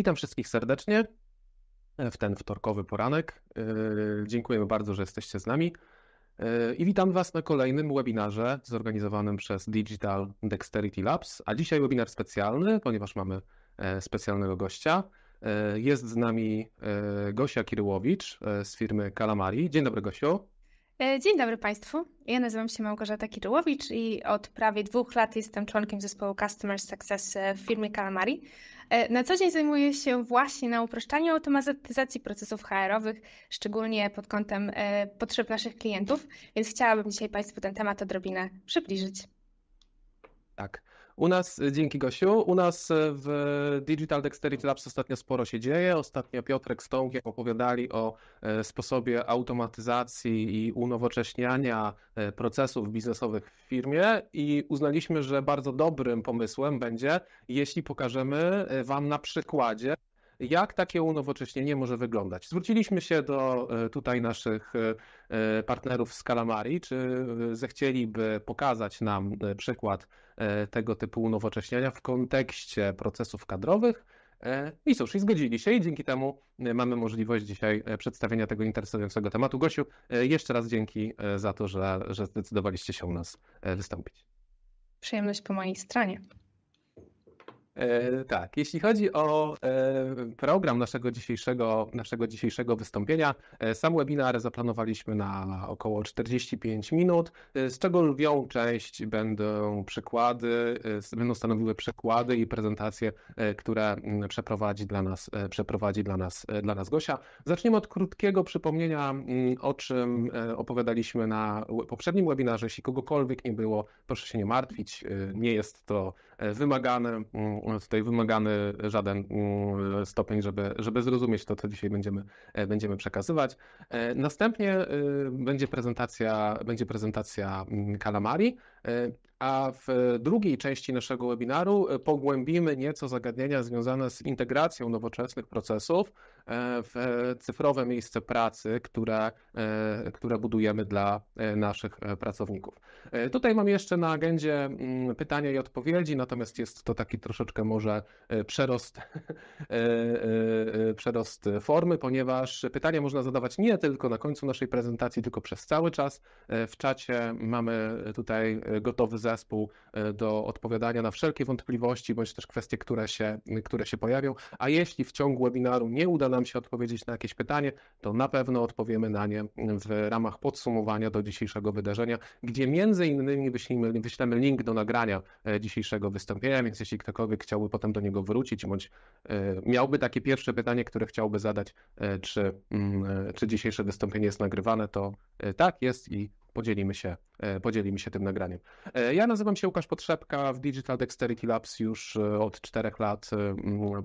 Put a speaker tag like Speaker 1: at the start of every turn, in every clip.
Speaker 1: Witam wszystkich serdecznie w ten wtorkowy poranek. Yy, dziękujemy bardzo, że jesteście z nami yy, i witam Was na kolejnym webinarze zorganizowanym przez Digital Dexterity Labs, a dzisiaj webinar specjalny, ponieważ mamy e, specjalnego gościa. E, jest z nami e, Gosia Kiryłowicz z firmy Kalamari. Dzień dobry, Gosiu.
Speaker 2: Dzień dobry Państwu. Ja nazywam się Małgorzata Kiryłowicz i od prawie dwóch lat jestem członkiem zespołu Customer Success w firmie Kalamari. E, na co dzień zajmuję się właśnie na uproszczaniu automatyzacji procesów HR-owych, szczególnie pod kątem e, potrzeb naszych klientów, więc chciałabym dzisiaj Państwu ten temat odrobinę przybliżyć.
Speaker 1: Tak. U nas, e, dzięki Gosiu, u nas e, w Digital Dexterity Labs ostatnio sporo się dzieje. Ostatnio Piotrek z Tomkiem opowiadali o e, sposobie automatyzacji i unowocześniania procesów biznesowych w firmie i uznaliśmy, że bardzo dobrym pomysłem będzie, jeśli pokażemy Wam na przykładzie, jak takie unowocześnienie może wyglądać. Zwróciliśmy się do e, tutaj naszych e, e, partnerów z Kalamari, czy zechcieliby pokazać nam przykład tego typu unowocześnienia w kontekście procesów kadrowych. I cóż, i zgodzili się i dzięki temu mamy możliwość dzisiaj przedstawienia tego interesującego tematu. Gosiu, jeszcze raz dzięki za to, że, że zdecydowaliście się u nas wystąpić.
Speaker 2: Przyjemność po mojej stronie.
Speaker 1: E, tak, jeśli chodzi o e, program naszego dzisiejszego, naszego dzisiejszego wystąpienia, e, sam webinar zaplanowaliśmy na około 45 minut, z czego lwią część będą przykłady, będą stanowiły przykłady i prezentacje, które mm, przeprowadzi dla nas, przeprowadzi dla nas, dla nas Gosia. Zaczniemy od krótkiego przypomnienia, mm, o czym opowiadaliśmy na poprzednim webinarze. Jeśli kogokolwiek nie było, proszę się nie martwić, nie jest to wymagany, mm, tutaj wymagany żaden mm, stopień, żeby, żeby zrozumieć to, co dzisiaj będziemy, e, będziemy przekazywać. E, następnie y, będzie prezentacja, będzie prezentacja mm, kalamari E, a w drugiej części naszego webinaru e, pogłębimy nieco zagadnienia związane z integracją nowoczesnych procesów e, w cyfrowe miejsce pracy, które, które budujemy dla naszych pracowników. Tutaj mam jeszcze na agendzie mm, pytania i odpowiedzi, natomiast jest to taki troszeczkę może przerost, przerost formy, ponieważ pytania można zadawać nie tylko na końcu naszej prezentacji, tylko przez cały czas. W czacie mamy tutaj gotowy zespół e, do odpowiadania na wszelkie wątpliwości, bądź też kwestie, które się, które się pojawią. A jeśli w ciągu webinaru nie uda nam się odpowiedzieć na jakieś pytanie, to na pewno odpowiemy na nie w ramach podsumowania do dzisiejszego wydarzenia, gdzie między innymi wyślemy, wyślemy link do nagrania e, dzisiejszego wystąpienia, więc jeśli ktokolwiek chciałby potem do niego wrócić, bądź e, miałby takie pierwsze pytanie, które chciałby zadać, czy, mm, czy dzisiejsze wystąpienie jest nagrywane, to tak jest i podzielimy się, e, podzielimy się tym nagraniem. E, ja nazywam się Łukasz Potrzebka, w Digital Dexterity Labs już e, od czterech lat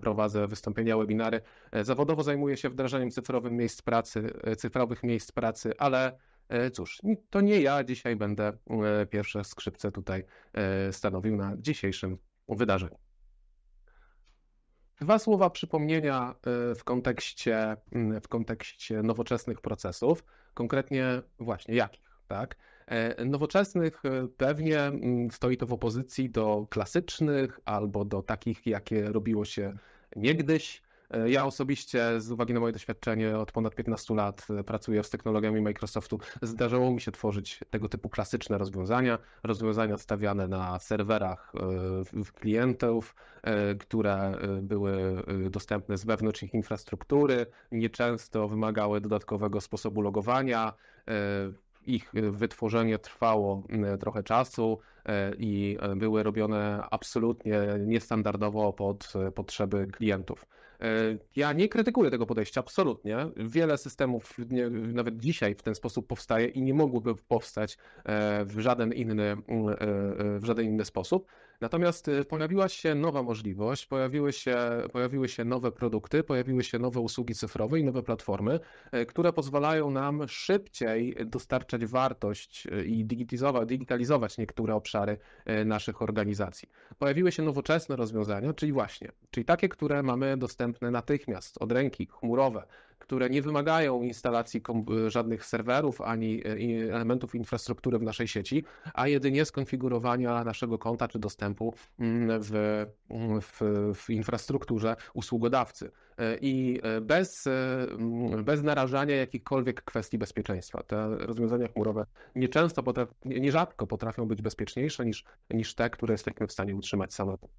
Speaker 1: prowadzę wystąpienia, webinary. Zawodowo zajmuję się wdrażaniem cyfrowym miejsc pracy, cyfrowych miejsc pracy, ale cóż, to nie ja dzisiaj będę pierwsze skrzypce tutaj stanowił na dzisiejszym wydarzeniu. Dwa słowa przypomnienia w kontekście, w kontekście nowoczesnych procesów, konkretnie właśnie jakich? tak? E, nowoczesnych e, pewnie mm, stoi to w opozycji do klasycznych albo do takich, jakie robiło się niegdyś. E, ja osobiście, z uwagi na moje doświadczenie, od ponad 15 lat pracuję z technologiami Microsoftu. Zdarzało mi się tworzyć tego typu klasyczne rozwiązania. Rozwiązania stawiane na serwerach klientów, które były dostępne z wewnątrz ich infrastruktury, nieczęsto wymagały dodatkowego sposobu logowania ich wytworzenie trwało mm, trochę czasu e, i e, były robione absolutnie niestandardowo pod e, potrzeby klientów. Ja nie krytykuję tego podejścia absolutnie. Wiele systemów nie, nawet dzisiaj w ten sposób powstaje i nie mogłyby powstać w żaden inny, mm, w żaden inny sposób. Natomiast y, pojawiła się nowa możliwość, pojawiły się, pojawiły się nowe produkty, pojawiły się nowe usługi cyfrowe i nowe platformy, y, które pozwalają nam szybciej dostarczać wartość y, i digitalizować, digitalizować niektóre obszary naszych organizacji. Pojawiły się nowoczesne rozwiązania, czyli właśnie, czyli takie, które mamy dostępne natychmiast, od ręki, chmurowe, które nie wymagają instalacji żadnych serwerów ani e, elementów infrastruktury w naszej sieci, a jedynie skonfigurowania naszego konta czy dostępu mm, w, mm, w, w infrastrukturze usługodawcy. E, I e, bez, mm, bez narażania jakichkolwiek kwestii bezpieczeństwa. Te rozwiązania chmurowe nieczęsto, potrafi, nierzadko potrafią być bezpieczniejsze niż, niż te, które jesteśmy w stanie utrzymać samemu.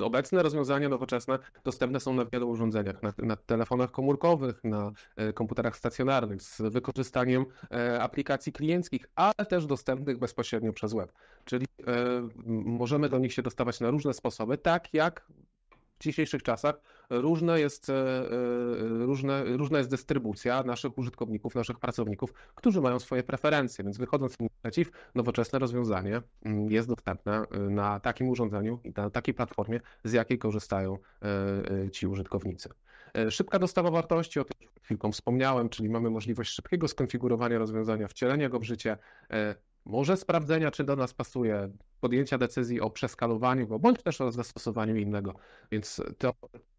Speaker 1: E, obecne rozwiązania nowoczesne dostępne są na wielu urządzeniach, na, na, telefonach komórkowych, na e, komputerach stacjonarnych z wykorzystaniem e, aplikacji klienckich, ale też dostępnych bezpośrednio przez web. Czyli możemy do nich się dostawać na różne sposoby, tak jak dzisiejszych czasach różna jest, e, e, różne, różna jest dystrybucja naszych użytkowników, naszych pracowników, którzy mają swoje preferencje, więc wychodząc naprzeciw, nowoczesne rozwiązanie mm, jest dostępne e, na takim urządzeniu i na takiej platformie, z jakiej korzystają ci użytkownicy. Szybka dostawa wartości, o tym chwilką wspomniałem, czyli mamy możliwość szybkiego skonfigurowania rozwiązania, wcielenia go w życie, może sprawdzenia, czy do nas pasuje, podjęcia decyzji o przeskalowaniu go, bądź też o zastosowaniu innego. Więc to,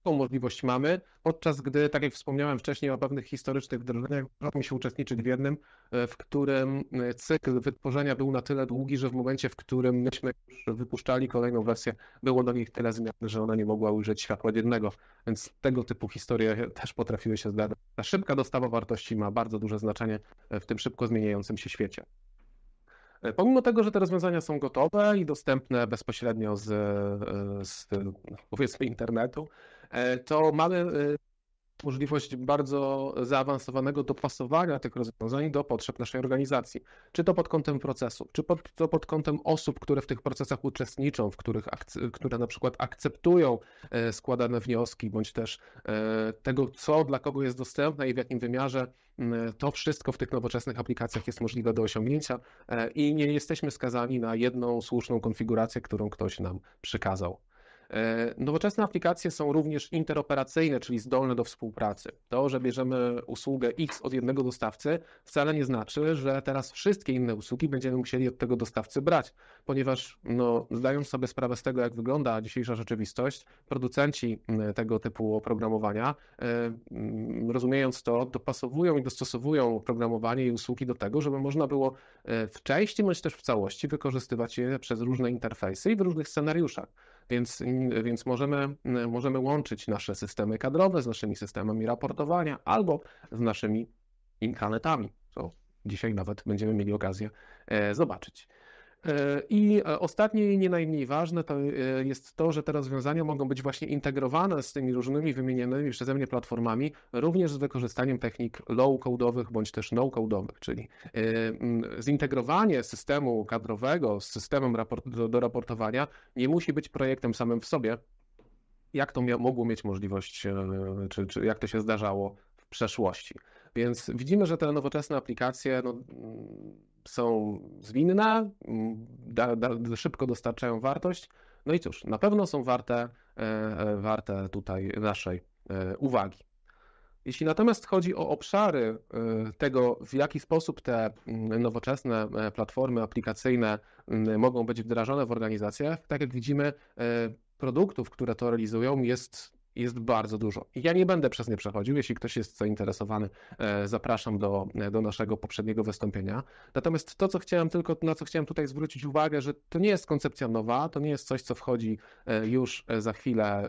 Speaker 1: tą możliwość mamy, podczas gdy, tak jak wspomniałem wcześniej o pewnych historycznych wdrożeniach, udało mi się uczestniczyć w jednym, e, w którym e, cykl wytworzenia był na tyle długi, że w momencie, w którym myśmy już wypuszczali kolejną wersję, było do nich tyle zmian, że ona nie mogła ujrzeć światła dziennego. Więc tego typu historie też potrafiły się zdarzyć. Ta szybka dostawa wartości ma bardzo duże znaczenie e, w tym szybko zmieniającym się świecie. E, pomimo tego, że te rozwiązania są gotowe i dostępne bezpośrednio z, e, z e, powiedzmy internetu, to mamy możliwość bardzo zaawansowanego dopasowania tych rozwiązań do potrzeb naszej organizacji. Czy to pod kątem procesu, czy pod, to pod kątem osób, które w tych procesach uczestniczą, w których które na przykład akceptują e, składane wnioski, bądź też e, tego, co dla kogo jest dostępne i w jakim wymiarze to wszystko w tych nowoczesnych aplikacjach jest możliwe do osiągnięcia e, i nie jesteśmy skazani na jedną słuszną konfigurację, którą ktoś nam przykazał. E, nowoczesne aplikacje są również interoperacyjne, czyli zdolne do współpracy. To, że bierzemy usługę X od jednego dostawcy, wcale nie znaczy, że teraz wszystkie inne usługi będziemy musieli od tego dostawcy brać, ponieważ no, zdając sobie sprawę z tego, jak wygląda dzisiejsza rzeczywistość, producenci tego typu oprogramowania, e, rozumiejąc to, dopasowują i dostosowują oprogramowanie i usługi do tego, żeby można było e, w części, bądź też w całości wykorzystywać je przez różne interfejsy i w różnych scenariuszach. Więc więc możemy, możemy łączyć nasze systemy kadrowe z naszymi systemami raportowania albo z naszymi intranetami, co dzisiaj nawet będziemy mieli okazję e, zobaczyć. I e, ostatnie i nie najmniej ważne to e, jest to, że te rozwiązania mogą być właśnie integrowane z tymi różnymi wymienionymi przeze mnie platformami, również z wykorzystaniem technik low-codeowych bądź też no-codeowych, czyli e, zintegrowanie systemu kadrowego z systemem raport do, do raportowania nie musi być projektem samym w sobie, jak to mogło mieć możliwość, czy, czy jak to się zdarzało w przeszłości. Więc widzimy, że te nowoczesne aplikacje no, są zwinne, mm, da, da, szybko dostarczają wartość. No i cóż, na pewno są warte, e, e, warte tutaj naszej e, uwagi. Jeśli natomiast chodzi o obszary tego, w jaki sposób te mm, nowoczesne platformy aplikacyjne mm, mogą być wdrażane w organizacjach, tak jak widzimy, produktów, które to realizują, jest jest bardzo dużo. ja nie będę przez nie przechodził. Jeśli ktoś jest zainteresowany, e, zapraszam do, do naszego poprzedniego wystąpienia. Natomiast to, co chciałem tylko, na co chciałem tutaj zwrócić uwagę, że to nie jest koncepcja nowa, to nie jest coś, co wchodzi e, już e, za chwilę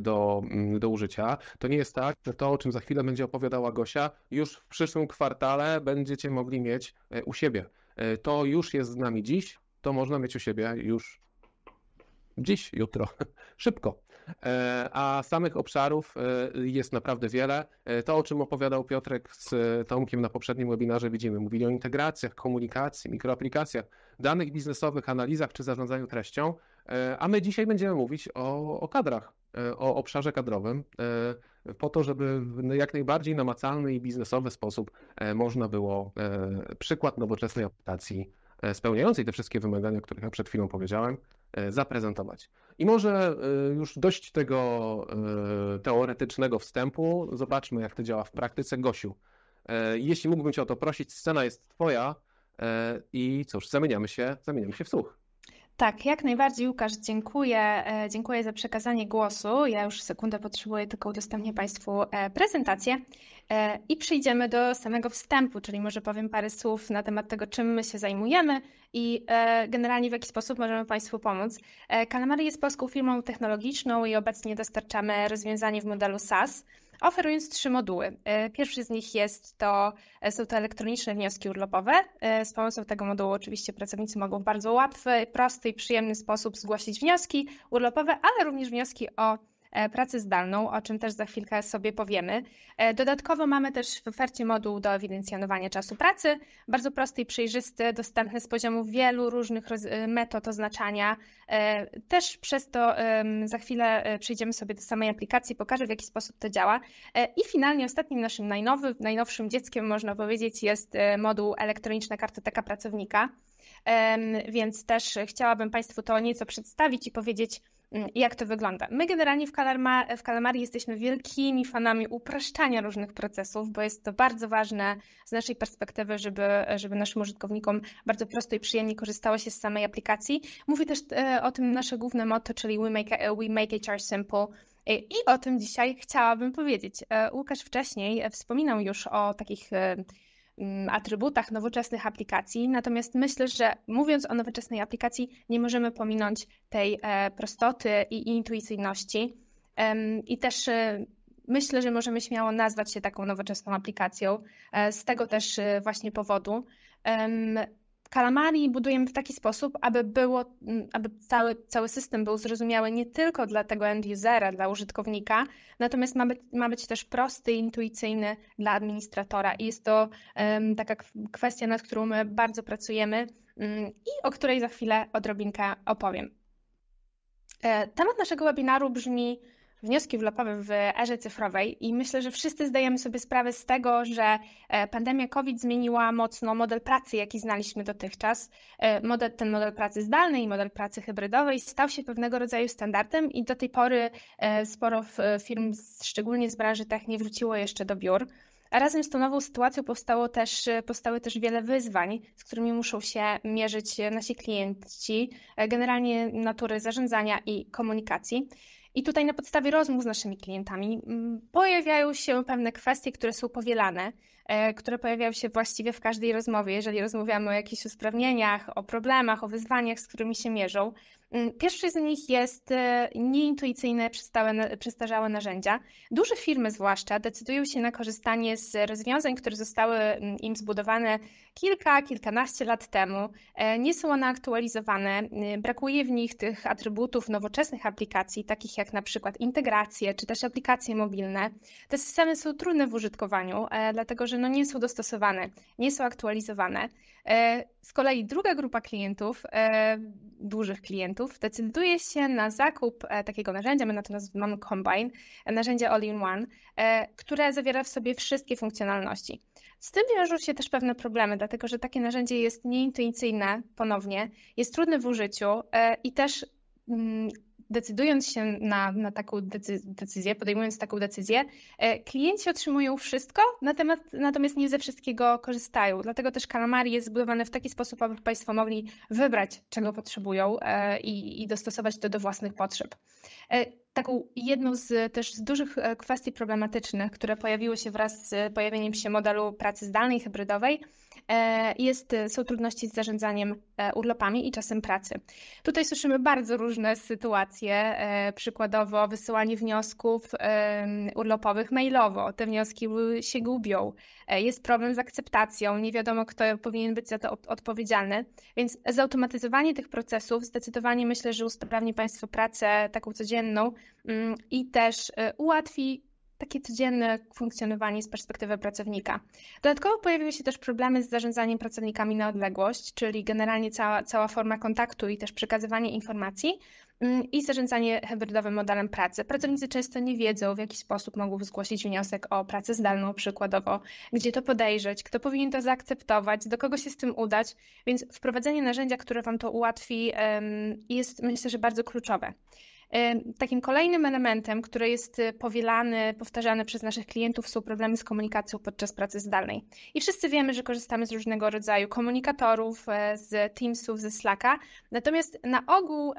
Speaker 1: do, mm, do użycia. To nie jest tak, że to, o czym za chwilę będzie opowiadała Gosia, już w przyszłym kwartale będziecie mogli mieć u siebie. To już jest z nami dziś, to można mieć u siebie już dziś, jutro. Szybko, E, a samych obszarów e, jest naprawdę wiele. E, to, o czym opowiadał Piotrek z Tomkiem na poprzednim webinarze, widzimy. Mówili o integracjach, komunikacji, mikroaplikacjach, danych biznesowych, analizach czy zarządzaniu treścią, a my dzisiaj będziemy mówić o, o kadrach, o obszarze kadrowym, po to, żeby w jak najbardziej namacalny i biznesowy sposób można było przykład nowoczesnej aplikacji E, spełniającej te wszystkie wymagania, o których ja przed chwilą powiedziałem, e, zaprezentować. I może e, już dość tego teoretycznego wstępu, zobaczmy jak to działa w praktyce. Gosiu, jeśli mógłbym Cię o to prosić, scena jest Twoja i cóż, zamieniamy się, zamieniamy się w słuch.
Speaker 2: Tak, jak najbardziej Łukasz, dziękuję. E, dziękuję za przekazanie głosu. Ja już sekundę potrzebuję, tylko udostępnię Państwu e, prezentację e, i przejdziemy do samego wstępu, czyli może powiem parę słów na temat tego, czym my się zajmujemy i generalnie w jaki sposób możemy Państwu pomóc. Calamari jest polską firmą technologiczną i obecnie dostarczamy rozwiązanie w modelu SaaS oferując trzy moduły. E, pierwszy z nich jest to, e, są to elektroniczne wnioski urlopowe. E, z pomocą tego modułu oczywiście pracownicy mogą w bardzo łatwy, prosty i przyjemny sposób zgłosić wnioski urlopowe, ale również wnioski o E, pracy zdalną, o czym też za chwilkę sobie powiemy. E, dodatkowo mamy też w ofercie moduł do ewidencjonowania czasu pracy, bardzo prosty i przejrzysty, dostępny z poziomu wielu różnych e, metod oznaczania. Też przez to za chwilę przyjdziemy sobie do samej aplikacji, pokażę w jaki sposób to działa. I finalnie ostatnim naszym najnowym, najnowszym dzieckiem, można powiedzieć, jest moduł elektroniczna kartoteka pracownika. Więc też chciałabym Państwu to nieco przedstawić i powiedzieć, Mm, jak to wygląda. My generalnie w, w Kalamari jesteśmy wielkimi fanami upraszczania różnych procesów, bo jest to bardzo ważne z naszej perspektywy, żeby, żeby naszym użytkownikom bardzo prosto i przyjemnie korzystało się z samej aplikacji. Mówi też e, o tym nasze główne motto, czyli We Make, we make HR Simple. E, I o tym dzisiaj chciałabym powiedzieć. E, Łukasz wcześniej wspominał już o takich Mm, atrybutach nowoczesnych aplikacji. Natomiast myślę, że mówiąc o nowoczesnej aplikacji, nie możemy pominąć tej e, prostoty i intuicyjności. I też e, myślę, że możemy śmiało nazwać się taką nowoczesną aplikacją e, z tego też właśnie powodu. Kalamari budujemy w taki sposób, aby, było, aby cały, cały system był zrozumiały nie tylko dla tego end-usera, dla użytkownika, natomiast ma być, ma być też prosty, intuicyjny dla administratora. I jest to um, taka kwestia, nad którą my bardzo pracujemy um, i o której za chwilę odrobinkę opowiem. E, temat naszego webinaru brzmi wnioski wlopowe w erze cyfrowej i myślę, że wszyscy zdajemy sobie sprawę z tego, że e, pandemia COVID zmieniła mocno model pracy, jaki znaliśmy dotychczas. E, model, ten model pracy zdalnej i model pracy hybrydowej stał się pewnego rodzaju standardem i do tej pory e, sporo firm, szczególnie z branży tech, nie wróciło jeszcze do biur. A razem z tą nową sytuacją powstało też, powstały też wiele wyzwań, z którymi muszą się mierzyć nasi klienci, generalnie natury zarządzania i komunikacji. I tutaj na podstawie rozmów z naszymi klientami mm, pojawiają się pewne kwestie, które są powielane, e, które pojawiają się właściwie w każdej rozmowie, jeżeli rozmawiamy o jakichś usprawnieniach, o problemach, o wyzwaniach, z którymi się mierzą. Mm, pierwszy z nich jest e, nieintuicyjne, przestarzałe narzędzia. Duże firmy zwłaszcza decydują się na korzystanie z rozwiązań, które zostały mm, im zbudowane kilka, kilkanaście lat temu. E, nie są one aktualizowane, e, brakuje w nich tych atrybutów nowoczesnych aplikacji, takich jak na przykład integracje czy też aplikacje mobilne. Te systemy są trudne w użytkowaniu, e, dlatego że no nie są dostosowane, nie są aktualizowane. Z kolei druga grupa klientów, dużych klientów, decyduje się na zakup takiego narzędzia, my na to nazywamy Combine, narzędzia All-in-One, które zawiera w sobie wszystkie funkcjonalności. Z tym wiążą się też pewne problemy, dlatego że takie narzędzie jest nieintuicyjne ponownie, jest trudne w użyciu e, i też mm, decydując się na, na taką decyzję, podejmując taką decyzję, e, klienci otrzymują wszystko, na temat, natomiast nie ze wszystkiego korzystają. Dlatego też Calamari jest zbudowane w taki sposób, aby Państwo mogli wybrać, czego potrzebują e, i, i dostosować to do własnych potrzeb. E, taką jedną z też z dużych kwestii problematycznych, które pojawiły się wraz z pojawieniem się modelu pracy zdalnej, hybrydowej, E, jest, e, są trudności z zarządzaniem e, urlopami i czasem pracy. Tutaj słyszymy bardzo różne sytuacje, przykładowo wysyłanie wniosków urlopowych mailowo. Te wnioski się gubią, jest problem z akceptacją, nie wiadomo, kto powinien być za to odpowiedzialny. Więc zautomatyzowanie tych procesów zdecydowanie myślę, że usprawni Państwu pracę taką codzienną mm, i też ułatwi takie codzienne funkcjonowanie z perspektywy pracownika. Dodatkowo pojawiły się też problemy z zarządzaniem pracownikami na odległość, czyli generalnie cała, cała forma kontaktu i też przekazywanie informacji mm, i zarządzanie hybrydowym modelem pracy. Pracownicy często nie wiedzą, w jaki sposób mogą zgłosić wniosek o pracę zdalną, przykładowo, gdzie to podejrzeć, kto powinien to zaakceptować, do kogo się z tym udać, więc wprowadzenie narzędzia, które Wam to ułatwi, jest myślę, że bardzo kluczowe. Takim kolejnym elementem, który jest y, powielany, powtarzany przez naszych klientów, są problemy z komunikacją podczas pracy zdalnej. I wszyscy wiemy, że korzystamy z różnego rodzaju komunikatorów, e, z Teamsów, ze Slacka. Natomiast na ogół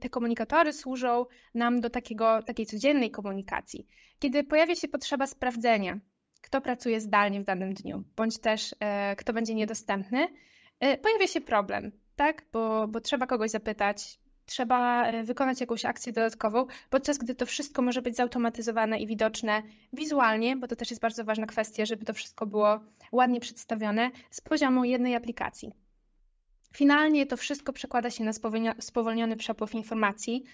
Speaker 2: te komunikatory służą nam do takiego, takiej codziennej komunikacji, kiedy pojawia się potrzeba sprawdzenia, kto pracuje zdalnie w danym dniu, bądź też e, kto będzie niedostępny. E, pojawia się problem, tak? Bo, bo trzeba kogoś zapytać, trzeba e, wykonać jakąś akcję dodatkową, podczas gdy to wszystko może być zautomatyzowane i widoczne wizualnie, bo to też jest bardzo ważna kwestia, żeby to wszystko było ładnie przedstawione z poziomu jednej aplikacji. Finalnie to wszystko przekłada się na spowolniony przepływ informacji,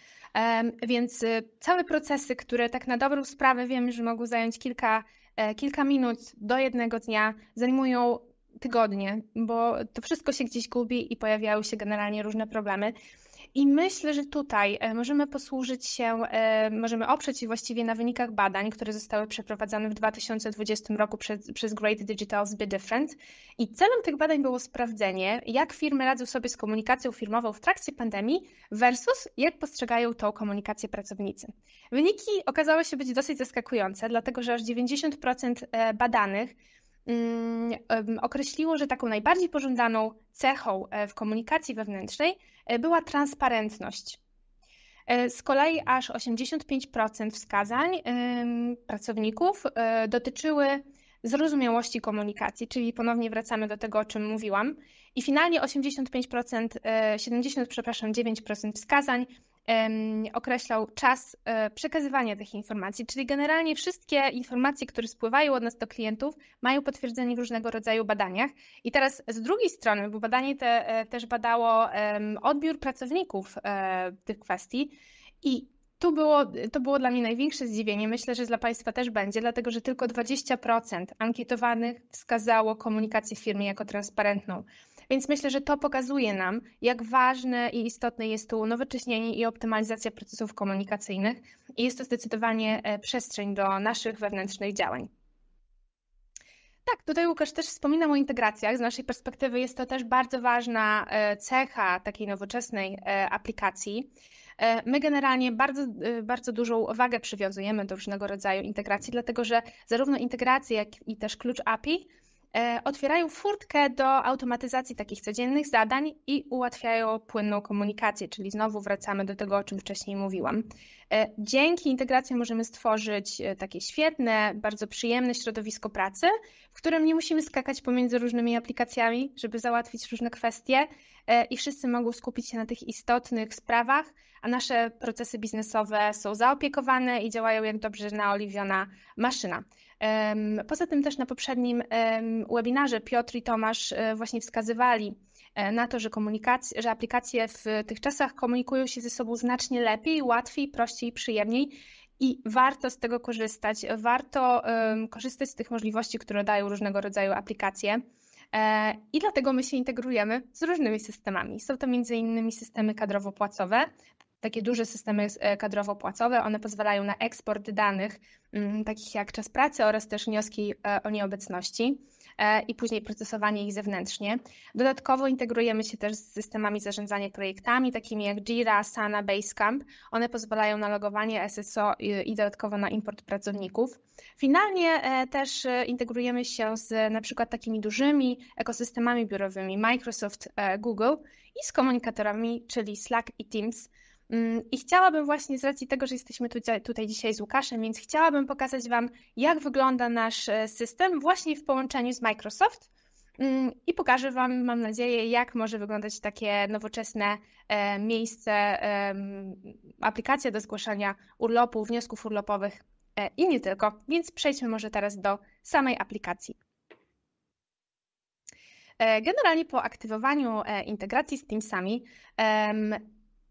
Speaker 2: więc y, całe procesy, które tak na dobrą sprawę wiem, że mogą zająć kilka, e, kilka minut do jednego dnia, zajmują tygodnie, bo to wszystko się gdzieś gubi i pojawiają się generalnie różne problemy. I myślę, że tutaj e, możemy posłużyć się, e, możemy oprzeć się właściwie na wynikach badań, które zostały przeprowadzane w 2020 roku przez, przez Great Digital Be Different. I celem tych badań było sprawdzenie, jak firmy radzą sobie z komunikacją firmową w trakcie pandemii versus jak postrzegają tą komunikację pracownicy. Wyniki okazały się być dosyć zaskakujące, dlatego że aż 90% e, badanych mm, określiło, że taką najbardziej pożądaną cechą w komunikacji wewnętrznej E, była transparentność. E, z kolei aż 85% wskazań pracowników e, dotyczyły zrozumiałości komunikacji, czyli ponownie wracamy do tego, o czym mówiłam. I finalnie 85%, 70, przepraszam, 9% wskazań określał czas e, przekazywania tych informacji, czyli generalnie wszystkie informacje, które spływają od nas do klientów, mają potwierdzenie w różnego rodzaju badaniach. I teraz z drugiej strony, bo badanie te e, też badało odbiór pracowników e, tych kwestii i tu było, to było dla mnie największe zdziwienie. Myślę, że dla Państwa też będzie, dlatego że tylko 20% ankietowanych wskazało komunikację w firmie jako transparentną. Więc myślę, że to pokazuje nam, jak ważne i istotne jest tu nowocześnienie i optymalizacja procesów komunikacyjnych i jest to zdecydowanie e, przestrzeń do naszych wewnętrznych działań. Tak, tutaj Łukasz też wspominał o integracjach. Z naszej perspektywy jest to też bardzo ważna e, cecha takiej nowoczesnej e, aplikacji. My generalnie bardzo, bardzo dużą wagę przywiązujemy do różnego rodzaju integracji, dlatego że zarówno integracje, jak i też klucz API E, otwierają furtkę do automatyzacji takich codziennych zadań i ułatwiają płynną komunikację, czyli znowu wracamy do tego, o czym wcześniej mówiłam. E, dzięki integracji możemy stworzyć e, takie świetne, bardzo przyjemne środowisko pracy, w którym nie musimy skakać pomiędzy różnymi aplikacjami, żeby załatwić różne kwestie i wszyscy mogą skupić się na tych istotnych sprawach, a nasze procesy biznesowe są zaopiekowane i działają jak dobrze naoliwiona maszyna. Poza tym też na poprzednim webinarze Piotr i Tomasz e, właśnie wskazywali e, na to, że, że aplikacje w tych czasach komunikują się ze sobą znacznie lepiej, łatwiej, prościej, przyjemniej i warto z tego korzystać. Warto korzystać z tych możliwości, które dają różnego rodzaju aplikacje. E, I dlatego my się integrujemy z różnymi systemami. Są to m.in. systemy kadrowo-płacowe, takie duże systemy e, kadrowo-płacowe. One pozwalają na eksport danych, mm, takich jak czas pracy oraz też wnioski e, o nieobecności e, i później procesowanie ich zewnętrznie. Dodatkowo integrujemy się też z systemami zarządzania projektami, takimi jak Jira, Sana, Basecamp. One pozwalają na logowanie SSO i dodatkowo na import pracowników. Finalnie też integrujemy się z na przykład takimi dużymi ekosystemami biurowymi Microsoft, Google i z komunikatorami, czyli Slack i Teams Mm, I chciałabym właśnie z racji tego, że jesteśmy tutaj dzisiaj z Łukaszem, więc chciałabym pokazać Wam, jak wygląda nasz e, system właśnie w połączeniu z Microsoft mm, i pokażę Wam, mam nadzieję, jak może wyglądać takie nowoczesne e, miejsce, aplikacja do zgłaszania urlopu, wniosków urlopowych e, i nie tylko. Więc przejdźmy może teraz do samej aplikacji. Generalnie po aktywowaniu integracji z Teamsami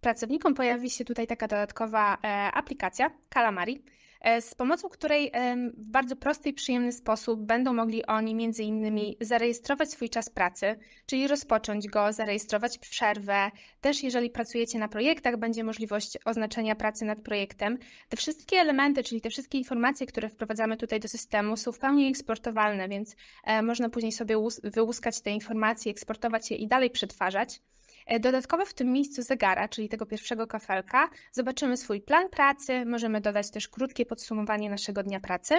Speaker 2: pracownikom pojawi się tutaj taka dodatkowa e, aplikacja Calamari, e, z pomocą której w bardzo prosty i przyjemny sposób będą mogli oni między innymi zarejestrować swój czas pracy, czyli rozpocząć go, zarejestrować przerwę. Też jeżeli pracujecie na projektach, będzie możliwość oznaczenia pracy nad projektem. Te wszystkie elementy, czyli te wszystkie informacje, które wprowadzamy tutaj do systemu są w pełni eksportowalne, więc e, można później sobie wyłuskać te informacje, eksportować je i dalej przetwarzać. E, dodatkowo w tym miejscu zegara, czyli tego pierwszego kafelka, zobaczymy swój plan pracy, możemy dodać też krótkie podsumowanie naszego dnia pracy.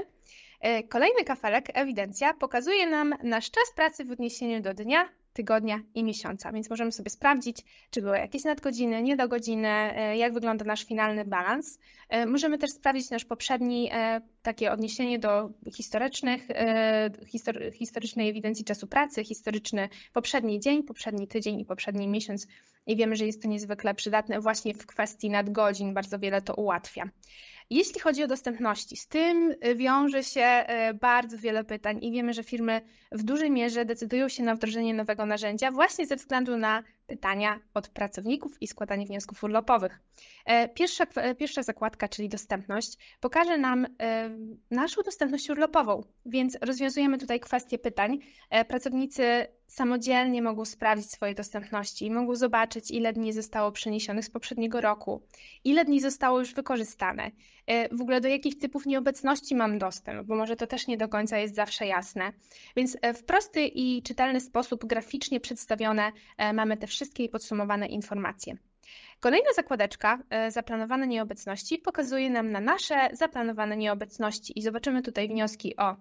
Speaker 2: E, kolejny kafelek, ewidencja, pokazuje nam nasz czas pracy w odniesieniu do dnia tygodnia i miesiąca, więc możemy sobie sprawdzić, czy były jakieś nadgodziny, niedogodziny, e, jak wygląda nasz finalny balans. E, możemy też sprawdzić nasz poprzedni e, takie odniesienie do historycznych, histor, historycznej ewidencji czasu pracy, historyczny poprzedni dzień, poprzedni tydzień i poprzedni miesiąc. I wiemy, że jest to niezwykle przydatne właśnie w kwestii nadgodzin, bardzo wiele to ułatwia. Jeśli chodzi o dostępności, z tym y, wiąże się y, bardzo wiele pytań i wiemy, że firmy w dużej mierze decydują się na wdrożenie nowego narzędzia właśnie ze względu na pytania od pracowników i składanie wniosków urlopowych. E, pierwsza, e, pierwsza zakładka, czyli dostępność, pokaże nam y, naszą dostępność urlopową, więc rozwiązujemy tutaj kwestię pytań. E, pracownicy samodzielnie mogą sprawdzić swoje dostępności i mogą zobaczyć, ile dni zostało przeniesionych z poprzedniego roku, ile dni zostało już wykorzystane, e, w ogóle do jakich typów nieobecności mam dostęp, bo może to też nie do końca jest zawsze jasne. Więc e, w prosty i czytelny sposób, graficznie przedstawione, e, mamy te wszystkie podsumowane informacje. Kolejna zakładeczka, zaplanowane nieobecności, pokazuje nam na nasze zaplanowane nieobecności i zobaczymy tutaj wnioski o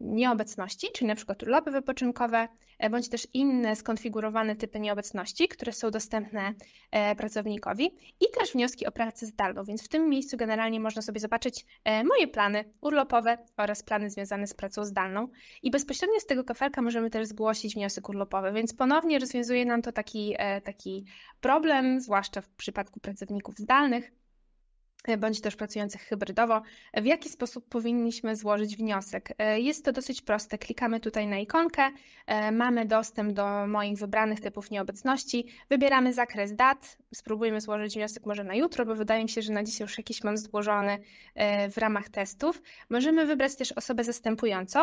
Speaker 2: nieobecności, czyli na przykład urlopy wypoczynkowe, E, bądź też inne skonfigurowane typy nieobecności, które są dostępne e, pracownikowi i też wnioski o pracę zdalną, więc w tym miejscu generalnie można sobie zobaczyć e, moje plany urlopowe oraz plany związane z pracą zdalną i bezpośrednio z tego kafelka możemy też zgłosić wniosek urlopowy, więc ponownie rozwiązuje nam to taki, taki problem, zwłaszcza w przypadku pracowników zdalnych, E, bądź też pracujących hybrydowo, w jaki sposób powinniśmy złożyć wniosek. E, jest to dosyć proste. Klikamy tutaj na ikonkę, e, mamy dostęp do moich wybranych typów nieobecności, wybieramy zakres dat, spróbujmy złożyć wniosek może na jutro, bo wydaje mi się, że na dzisiaj już jakiś mam złożony w ramach testów. Możemy wybrać też osobę zastępującą,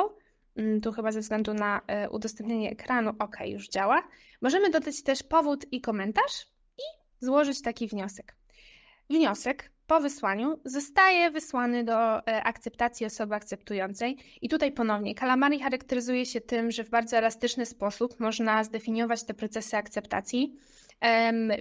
Speaker 2: mm, tu chyba ze względu na udostępnienie ekranu, ok, już działa. Możemy dodać też powód i komentarz i złożyć taki wniosek. Wniosek po wysłaniu zostaje wysłany do e, akceptacji osoby akceptującej. I tutaj ponownie Kalamari charakteryzuje się tym, że w bardzo elastyczny sposób można zdefiniować te procesy akceptacji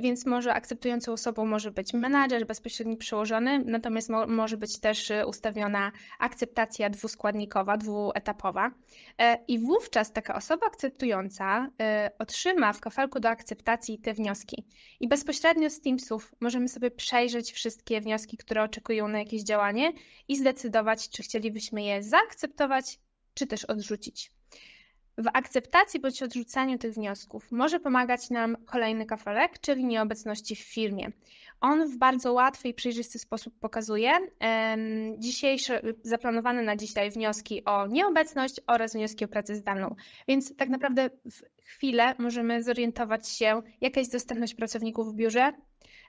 Speaker 2: więc może akceptującą osobą może być menadżer, bezpośredni przełożony, natomiast mo może być też y, ustawiona akceptacja dwuskładnikowa, dwuetapowa. E, I wówczas taka osoba akceptująca y, otrzyma w kafelku do akceptacji te wnioski. I bezpośrednio z Teamsów możemy sobie przejrzeć wszystkie wnioski, które oczekują na jakieś działanie i zdecydować, czy chcielibyśmy je zaakceptować, czy też odrzucić. W akceptacji bądź odrzucaniu tych wniosków może pomagać nam kolejny kafelek, czyli nieobecności w firmie. On w bardzo łatwy i przejrzysty sposób pokazuje dzisiejsze zaplanowane na dzisiaj wnioski o nieobecność oraz wnioski o pracę zdalną. Więc tak naprawdę w chwilę możemy zorientować się, jaka jest dostępność pracowników w biurze,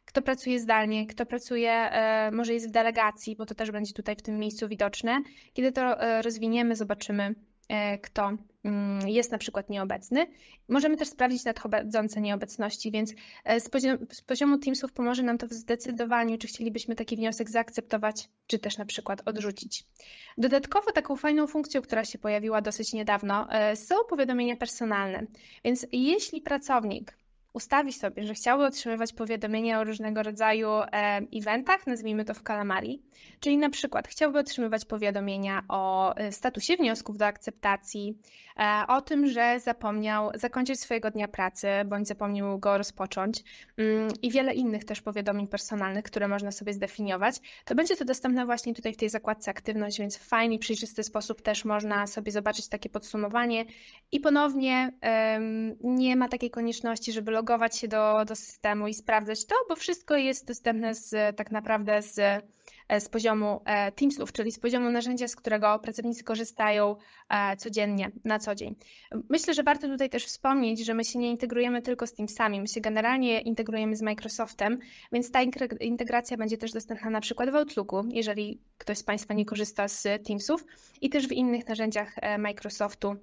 Speaker 2: kto pracuje zdalnie, kto pracuje, e, może jest w delegacji, bo to też będzie tutaj w tym miejscu widoczne. Kiedy to e, rozwiniemy, zobaczymy, E, kto mm, jest na przykład nieobecny. Możemy też sprawdzić nadchodzące nieobecności, więc e, z poziomu, z poziomu Teamsów pomoże nam to w zdecydowaniu, czy chcielibyśmy taki wniosek zaakceptować, czy też na przykład odrzucić. Dodatkowo taką fajną funkcją, która się pojawiła dosyć niedawno, e, są powiadomienia personalne. Więc jeśli pracownik ustawi sobie, że chciałby otrzymywać powiadomienia o różnego rodzaju e, eventach, nazwijmy to w kalamarii, czyli na przykład chciałby otrzymywać powiadomienia o e, statusie wniosków do akceptacji, e, o tym, że zapomniał zakończyć swojego dnia pracy bądź zapomniał go rozpocząć mm, i wiele innych też powiadomień personalnych, które można sobie zdefiniować. To będzie to dostępne właśnie tutaj w tej zakładce aktywność, więc w fajny, przejrzysty sposób też można sobie zobaczyć takie podsumowanie i ponownie nie ma takiej konieczności, żeby logować zalogować się do, do systemu i sprawdzać to, bo wszystko jest dostępne z, tak naprawdę z, e, z poziomu e, Teamsów, czyli z poziomu narzędzia, z którego pracownicy korzystają e, codziennie, na co dzień. Myślę, że warto tutaj też wspomnieć, że my się nie integrujemy tylko z Teamsami, my się generalnie integrujemy z Microsoftem, więc ta integracja będzie też dostępna na przykład w Outlooku, jeżeli ktoś z Państwa nie korzysta z Teamsów i też w innych narzędziach Microsoftu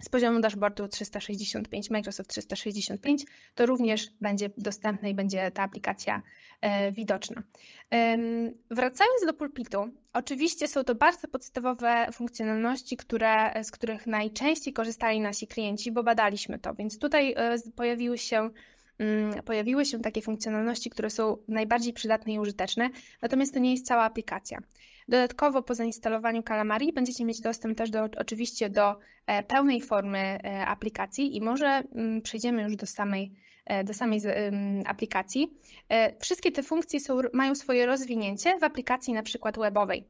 Speaker 2: z poziomu dashboardu 365, Microsoft 365, to również będzie dostępne i będzie ta aplikacja e, widoczna. Wracając do pulpitu, oczywiście są to bardzo podstawowe funkcjonalności, które, z których najczęściej korzystali nasi klienci, bo badaliśmy to, więc tutaj e, pojawiły się mm, pojawiły się takie funkcjonalności, które są najbardziej przydatne i użyteczne, natomiast to nie jest cała aplikacja. Dodatkowo po zainstalowaniu Kalamari, będziecie mieć dostęp też do, oczywiście do e, pełnej formy e, aplikacji i może mm, przejdziemy już do samej e, do samej aplikacji. Wszystkie te funkcje są, mają swoje rozwinięcie w aplikacji na przykład webowej.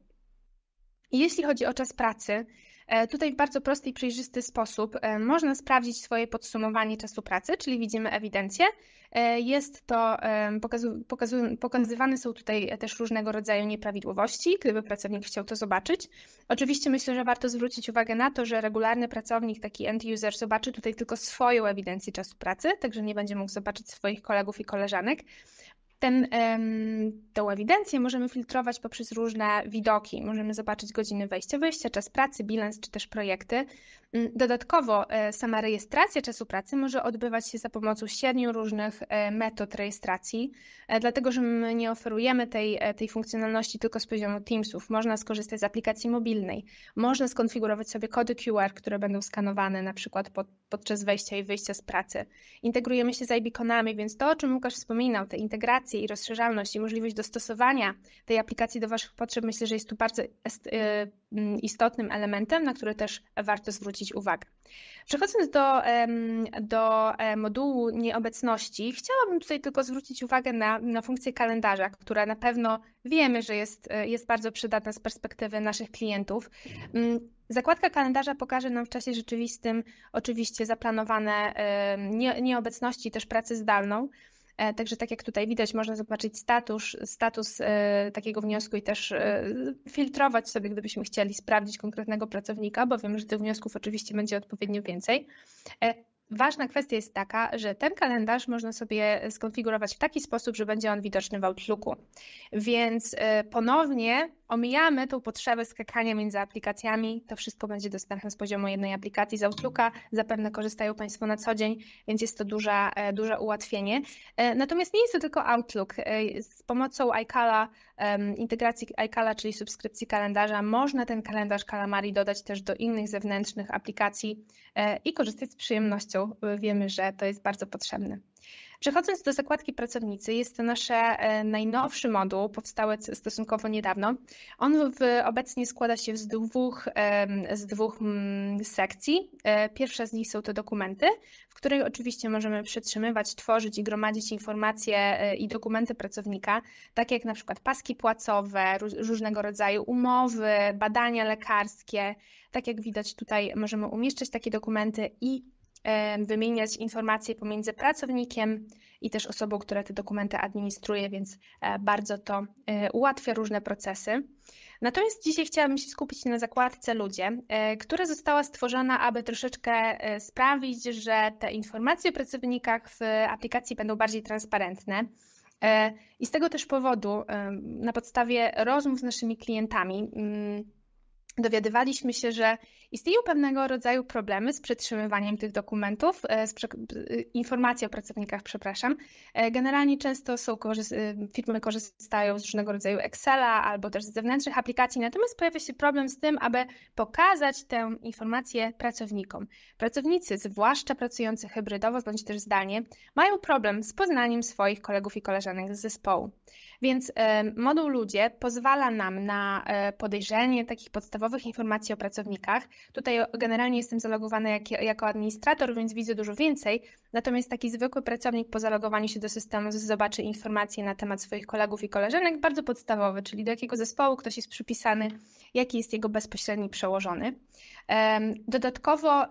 Speaker 2: Jeśli chodzi o czas pracy, E, tutaj w bardzo prosty i przejrzysty sposób e, można sprawdzić swoje podsumowanie czasu pracy, czyli widzimy ewidencję. E, jest to, pokazu, pokazu, pokazywane są tutaj też różnego rodzaju nieprawidłowości, gdyby pracownik chciał to zobaczyć. Oczywiście myślę, że warto zwrócić uwagę na to, że regularny pracownik, taki end user, zobaczy tutaj tylko swoją ewidencję czasu pracy, także nie będzie mógł zobaczyć swoich kolegów i koleżanek ten, tą ewidencję możemy filtrować poprzez różne widoki. Możemy zobaczyć godziny wejścia, wyjścia, czas pracy, bilans czy też projekty. Mm, dodatkowo e, sama rejestracja czasu pracy może odbywać się za pomocą siedmiu różnych e, metod rejestracji, e, dlatego że my nie oferujemy tej, tej funkcjonalności tylko z poziomu Teamsów. Można skorzystać z aplikacji mobilnej, można skonfigurować sobie kody QR, które będą skanowane na przykład pod, podczas wejścia i wyjścia z pracy. Integrujemy się z iBeaconami, więc to, o czym Łukasz wspominał, te integracje, aplikację i rozszerzalność i możliwość dostosowania tej aplikacji do Waszych potrzeb, myślę, że jest tu bardzo y, mm, istotnym elementem, na który też warto zwrócić uwagę. Przechodząc do, do e, modułu nieobecności, chciałabym tutaj tylko zwrócić uwagę na, na funkcję kalendarza, która na pewno wiemy, że jest, e, jest bardzo przydatna z perspektywy naszych klientów. Mm, zakładka kalendarza pokaże nam w czasie rzeczywistym oczywiście zaplanowane nieobecności, też pracę zdalną, E, także tak jak tutaj widać, można zobaczyć status, status e, takiego wniosku i też e, filtrować sobie, gdybyśmy chcieli sprawdzić konkretnego pracownika, bo wiem, że tych wniosków oczywiście będzie odpowiednio więcej. Ważna kwestia jest taka, że ten kalendarz można sobie skonfigurować w taki sposób, że będzie on widoczny w Outlooku. Więc ponownie omijamy tą potrzebę skakania między aplikacjami, to wszystko będzie dostępne z poziomu jednej aplikacji z Outlooka. Zapewne korzystają Państwo na co dzień, więc jest to duża, e, duże ułatwienie. E, natomiast nie jest to tylko Outlook. E, z pomocą iCala, integracji iCala, czyli subskrypcji kalendarza, można ten kalendarz Kalamari dodać też do innych zewnętrznych aplikacji i korzystać z przyjemnością. Wiemy, że to jest bardzo potrzebne. Przechodząc do zakładki pracownicy, jest to nasz e, najnowszy moduł, powstały stosunkowo niedawno. On w, obecnie składa się z dwóch, z dwóch mm, sekcji. E, pierwsza z nich są to dokumenty, w której oczywiście możemy przetrzymywać, tworzyć i gromadzić informacje e, i dokumenty pracownika, takie jak na przykład paski płacowe, różnego rodzaju umowy, badania lekarskie. Tak jak widać tutaj możemy umieszczać takie dokumenty i E, wymieniać informacje pomiędzy pracownikiem i też osobą, która te dokumenty administruje, więc e, bardzo to e, ułatwia różne procesy. Natomiast dzisiaj chciałabym się skupić na zakładce Ludzie, która została stworzona, aby troszeczkę sprawić, że te informacje o pracownikach w aplikacji będą bardziej transparentne. I z tego też powodu, na podstawie rozmów z naszymi klientami, mm, dowiadywaliśmy się, że istnieją pewnego rodzaju problemy z przetrzymywaniem tych dokumentów, e, prze... E, informacji o pracownikach, przepraszam. E, generalnie często są firmy korzystają z różnego rodzaju Excela albo też z zewnętrznych aplikacji, natomiast pojawia się problem z tym, aby pokazać tę informację pracownikom. Pracownicy, zwłaszcza pracujący hybrydowo bądź też zdalnie, mają problem z poznaniem swoich kolegów i koleżanek z zespołu. Więc e, moduł Ludzie pozwala nam na e, podejrzenie takich podstawowych informacji o pracownikach. Tutaj generalnie jestem zalogowana jako administrator, więc widzę dużo więcej. Natomiast taki zwykły pracownik po zalogowaniu się do systemu zobaczy informacje na temat swoich kolegów i koleżanek, bardzo podstawowe, czyli do jakiego zespołu ktoś jest przypisany, jaki jest jego bezpośredni przełożony. Dodatkowo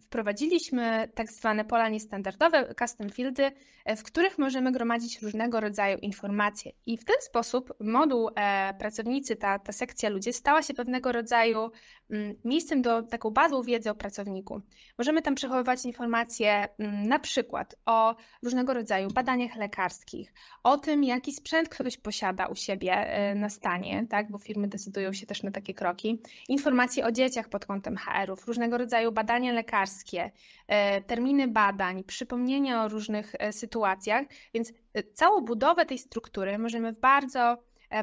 Speaker 2: wprowadziliśmy tak zwane pola niestandardowe, custom fieldy, e, w których możemy gromadzić różnego rodzaju informacje. I w ten sposób moduł e, pracownicy, ta, ta sekcja ludzie, stała się pewnego rodzaju Mm, miejscem do taką bazą wiedzy o pracowniku. Możemy tam przechowywać informacje mm, na przykład o różnego rodzaju badaniach lekarskich, o tym, jaki sprzęt ktoś posiada u siebie e, na stanie, tak, bo firmy decydują się też na takie kroki, informacje o dzieciach pod kątem HR-ów, różnego rodzaju badania lekarskie, e, terminy badań, przypomnienia o różnych e, sytuacjach, więc całą budowę tej struktury możemy w bardzo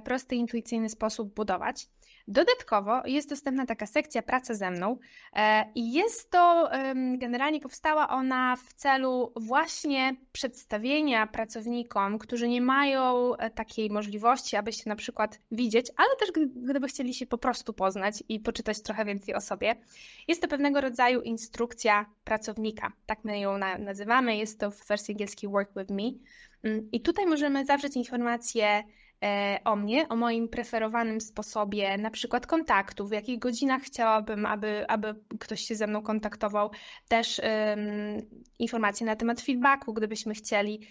Speaker 2: prosty, intuicyjny sposób budować. Dodatkowo jest dostępna taka sekcja Praca ze mną e, i jest to, generalnie powstała ona w celu właśnie przedstawienia pracownikom, którzy nie mają e, takiej możliwości, aby się na przykład widzieć, ale też gdyby chcieli się po prostu poznać i poczytać trochę więcej o sobie. Jest to pewnego rodzaju instrukcja pracownika, tak my ją nazywamy, jest to w wersji angielskiej Work With Me. Mm, I tutaj możemy zawrzeć informacje E, o mnie, o moim preferowanym sposobie na przykład kontaktu, w jakich godzinach chciałabym, aby, aby ktoś się ze mną kontaktował, też um, informacje na temat feedbacku, gdybyśmy chcieli.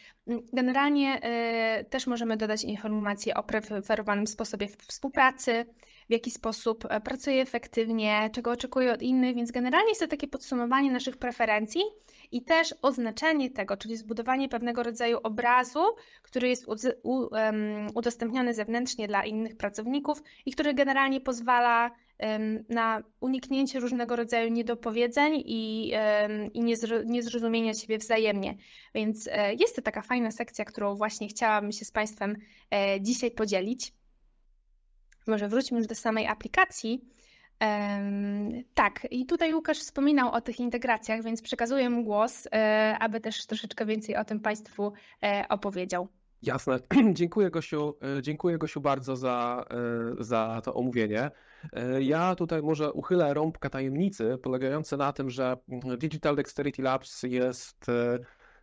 Speaker 2: Generalnie e, też możemy dodać informacje o preferowanym sposobie współpracy, w jaki sposób e, pracuje efektywnie, czego oczekuje od innych, więc generalnie jest to takie podsumowanie naszych preferencji i też oznaczenie tego, czyli zbudowanie pewnego rodzaju obrazu, który jest udostępniony zewnętrznie dla innych pracowników i który generalnie pozwala na uniknięcie różnego rodzaju niedopowiedzeń i, i niezrozumienia siebie wzajemnie. Więc e, jest to taka fajna sekcja, którą właśnie chciałabym się z Państwem e, dzisiaj podzielić. Może wróćmy już do samej aplikacji. Tak, i tutaj Łukasz wspominał o tych integracjach, więc przekazuję mu głos, e, aby też troszeczkę więcej o tym Państwu e, opowiedział.
Speaker 1: Jasne. Dziękuję Gosiu, e, dziękuję Gosiu bardzo za, za to omówienie. Ja tutaj może uchylę rąbka tajemnicy polegające na tym, że Digital Dexterity Labs jest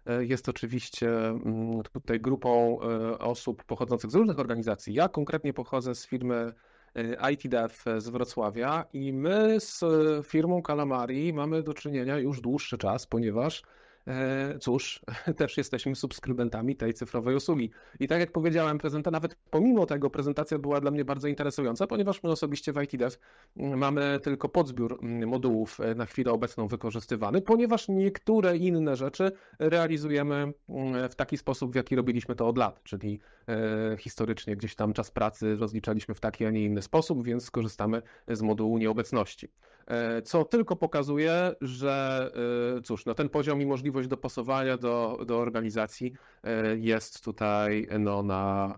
Speaker 1: E, jest oczywiście mm, tutaj grupą e, osób pochodzących z różnych organizacji. Ja konkretnie pochodzę z firmy e, ITDEF z Wrocławia i my z firmą Kalamari mamy do czynienia już dłuższy czas, ponieważ E, cóż, też jesteśmy subskrybentami tej cyfrowej usługi. I tak jak powiedziałem, prezenta, nawet pomimo tego prezentacja była dla mnie bardzo interesująca, ponieważ my osobiście w ITDev mm, mamy tylko podzbiór mm, modułów e, na chwilę obecną wykorzystywany, ponieważ niektóre inne rzeczy realizujemy mm, w taki sposób, w jaki robiliśmy to od lat, czyli e, historycznie gdzieś tam czas pracy rozliczaliśmy w taki, a nie inny sposób, więc skorzystamy z modułu nieobecności. E, co tylko pokazuje, że e, cóż, no ten poziom i możliwość dopasowania do, do organizacji e, jest tutaj no, na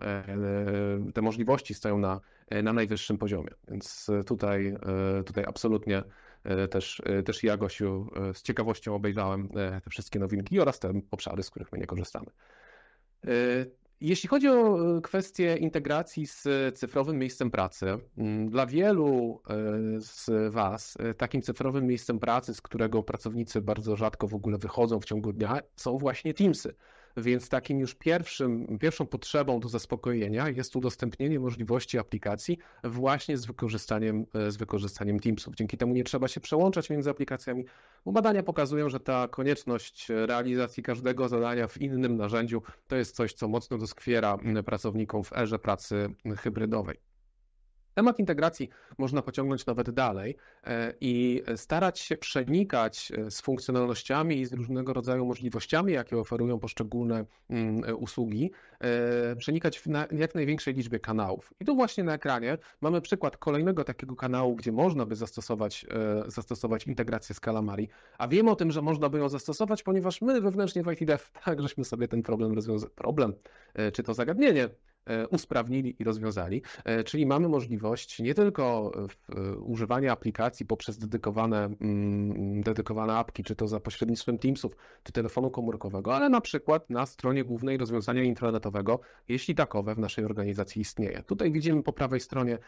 Speaker 1: te możliwości stoją na, na najwyższym poziomie. Więc tutaj, tutaj absolutnie też, też ja, Gosiu, z ciekawością obejrzałem te wszystkie nowinki oraz te obszary, z których my nie korzystamy. Jeśli chodzi o e, kwestię integracji z e, cyfrowym miejscem pracy, mm, dla wielu e, z Was takim cyfrowym miejscem pracy, z którego pracownicy bardzo rzadko w ogóle wychodzą w ciągu dnia, są właśnie Teamsy. Więc takim już pierwszym, pierwszą potrzebą do zaspokojenia jest udostępnienie możliwości aplikacji właśnie z wykorzystaniem, e, z wykorzystaniem Teamsów. Dzięki temu nie trzeba się przełączać między aplikacjami, bo badania pokazują, że ta konieczność realizacji każdego zadania w innym narzędziu to jest coś, co mocno doskwiera pracownikom w erze pracy hybrydowej. Temat integracji można pociągnąć nawet dalej e, i starać się przenikać e, z funkcjonalnościami i z różnego rodzaju możliwościami, jakie oferują poszczególne mm, e, usługi, przenikać w jak największej liczbie kanałów. I tu właśnie na ekranie mamy przykład kolejnego takiego kanału, gdzie można by zastosować, zastosować integrację z Calamari, a wiemy o tym, że można by ją zastosować, ponieważ my wewnętrznie w ITDF tak żeśmy sobie ten problem rozwiązali, problem czy to zagadnienie E, usprawnili i rozwiązali. E, czyli mamy możliwość nie tylko e, używania aplikacji poprzez dedykowane, mm, mm, dedykowane apki, czy to za pośrednictwem Teamsów, czy telefonu komórkowego, ale na przykład na stronie głównej rozwiązania internetowego, jeśli takowe w naszej organizacji istnieje. Tutaj widzimy po prawej stronie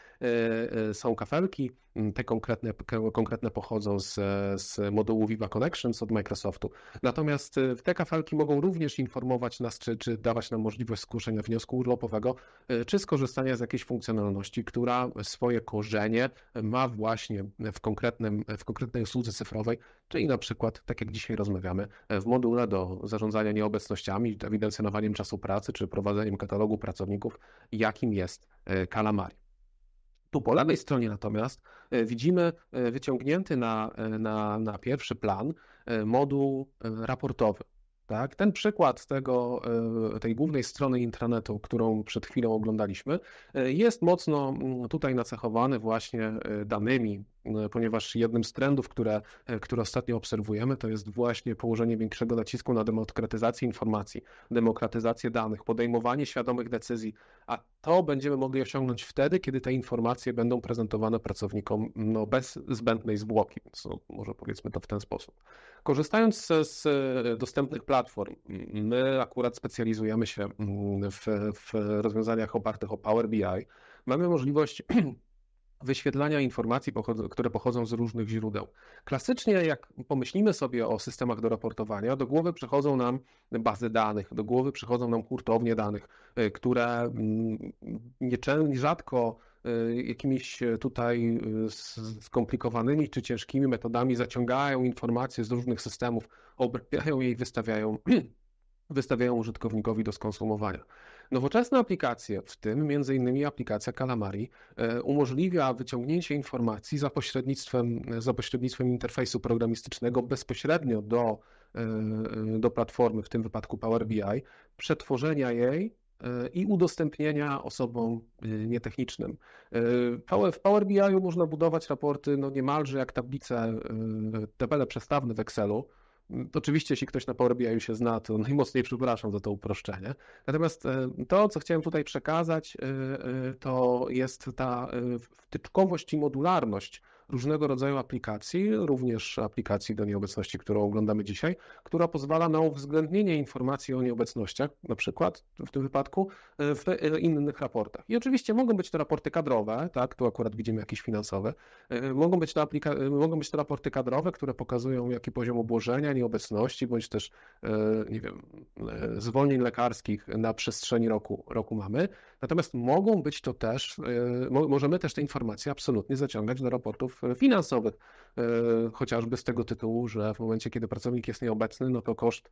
Speaker 1: są kafelki, mm, te konkretne, konkretne pochodzą z, z modułu Viva Connections od Microsoftu. Natomiast te kafelki mogą również informować nas, czy, czy dawać nam możliwość zgłoszenia wniosku urlopowego, tego, e, czy skorzystania z jakiejś funkcjonalności, która swoje korzenie ma właśnie w, konkretnym, w konkretnej usłudze cyfrowej, czyli na przykład, tak jak dzisiaj rozmawiamy, e, w module do zarządzania nieobecnościami, ewidencjonowaniem czasu pracy, czy prowadzeniem katalogu pracowników, jakim jest e, Kalamari. Tu po lewej stronie natomiast widzimy wyciągnięty na, na, na pierwszy plan moduł raportowy, tak? Ten przykład tego, e, tej głównej strony intranetu, którą przed chwilą oglądaliśmy, e, jest mocno mm, tutaj nacechowany właśnie e, danymi E, ponieważ jednym z trendów, które, e, które ostatnio obserwujemy, to jest właśnie położenie większego nacisku na demokratyzację informacji, demokratyzację danych, podejmowanie świadomych decyzji, a to będziemy mogli osiągnąć wtedy, kiedy te informacje będą prezentowane pracownikom no, bez zbędnej zwłoki, co może powiedzmy to w ten sposób. Korzystając z, z e, dostępnych platform, my akurat specjalizujemy się mm, w, w rozwiązaniach opartych o Power BI, mamy możliwość wyświetlania informacji, które pochodzą z różnych źródeł. Klasycznie, jak pomyślimy sobie o systemach do raportowania, do głowy przychodzą nam bazy danych, do głowy przychodzą nam hurtownie danych, y, które mm, rzadko y, jakimiś tutaj y, skomplikowanymi czy ciężkimi metodami zaciągają informacje z różnych systemów, obrabiają je i wystawiają, wystawiają użytkownikowi do skonsumowania. Nowoczesne aplikacje, w tym m.in. aplikacja Calamari, e, umożliwia wyciągnięcie informacji za pośrednictwem, e, za pośrednictwem interfejsu programistycznego bezpośrednio do, e, do platformy, w tym wypadku Power BI, przetworzenia jej i udostępnienia osobom nietechnicznym. W Power BI można budować raporty no niemalże jak tablice, tabele przestawne w Excelu, Oczywiście, jeśli ktoś na Power BI się zna, to najmocniej przepraszam za to uproszczenie. Natomiast e, to, co chciałem tutaj przekazać, e, e, to jest ta wtyczkowość i modularność różnego rodzaju aplikacji, również aplikacji do nieobecności, którą oglądamy dzisiaj, która pozwala na uwzględnienie informacji o nieobecnościach, na przykład w tym wypadku e, w e, innych raportach. I oczywiście mogą być to raporty kadrowe, tak, tu akurat widzimy jakieś finansowe, e, mogą być to, aplika- mogą być to raporty kadrowe, które pokazują jaki poziom obłożenia, nieobecności, bądź też, nie wiem, zwolnień lekarskich na przestrzeni roku, roku mamy. Natomiast mogą być to też, e, możemy też te informacje absolutnie zaciągać do raportów e, finansowych, e, chociażby z tego tytułu, że w momencie, kiedy pracownik jest nieobecny, no to koszt,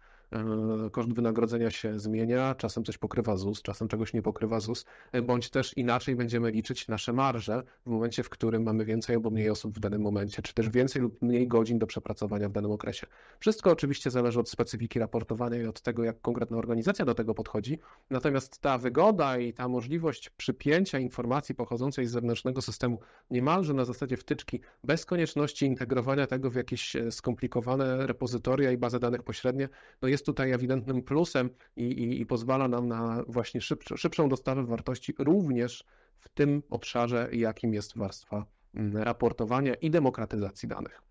Speaker 1: koszt wynagrodzenia się zmienia, czasem coś pokrywa ZUS, czasem czegoś nie pokrywa ZUS, bądź też inaczej będziemy liczyć nasze marże w momencie, w którym mamy więcej albo mniej osób w danym momencie, czy też więcej lub mniej godzin do przepracowania w danym okresie. Wszystko oczywiście zależy od specyfiki raportowania i od tego, jak konkretna organizacja do tego podchodzi, natomiast ta wygoda i tam możliwość przypięcia informacji pochodzącej z zewnętrznego systemu niemalże na zasadzie wtyczki, bez konieczności integrowania tego w jakieś e, skomplikowane repozytoria i bazę danych pośrednie, no jest tutaj ewidentnym plusem i, i, i pozwala nam na właśnie szybszą, szybszą dostawę wartości również w tym obszarze, jakim jest warstwa mm, raportowania i demokratyzacji danych.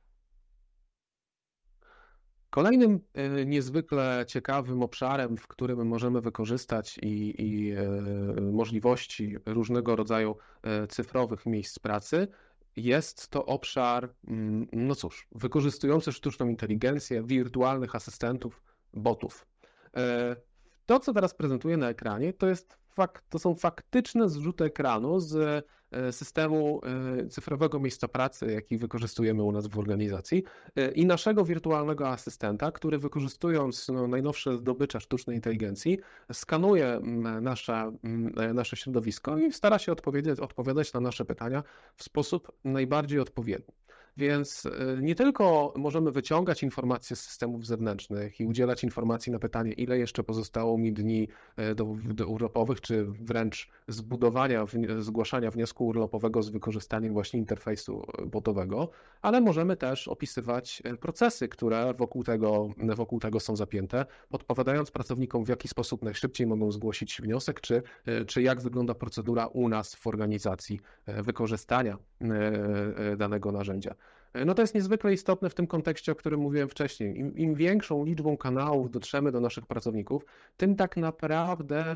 Speaker 1: Kolejnym e, niezwykle ciekawym obszarem, w którym możemy wykorzystać i, i e, możliwości różnego rodzaju e, cyfrowych miejsc pracy, jest to obszar, mm, no cóż, wykorzystujący sztuczną inteligencję, wirtualnych asystentów, botów. To, co teraz prezentuję na ekranie, to jest fakt, to są faktyczne zrzuty ekranu z e, systemu e, cyfrowego miejsca pracy, jaki wykorzystujemy u nas w organizacji e, i naszego wirtualnego asystenta, który wykorzystując no, najnowsze zdobycze sztucznej inteligencji, skanuje nasze, nasze środowisko i stara się odpowiedzieć, odpowiadać na nasze pytania w sposób najbardziej odpowiedni. Więc y, nie tylko możemy wyciągać informacje z systemów zewnętrznych i udzielać informacji na pytanie, ile jeszcze pozostało mi dni y, do, do urlopowych, czy wręcz zbudowania, zgłaszania wniosku urlopowego z wykorzystaniem właśnie interfejsu y, botowego, ale możemy też opisywać procesy, które wokół tego, wokół tego są zapięte, podpowiadając pracownikom, w jaki sposób najszybciej mogą zgłosić wniosek, czy, czy jak wygląda procedura u nas w organizacji wykorzystania danego narzędzia no to jest niezwykle istotne w tym kontekście, o którym mówiłem wcześniej. Im, im większą liczbą kanałów dotrzemy do naszych pracowników, tym tak naprawdę y,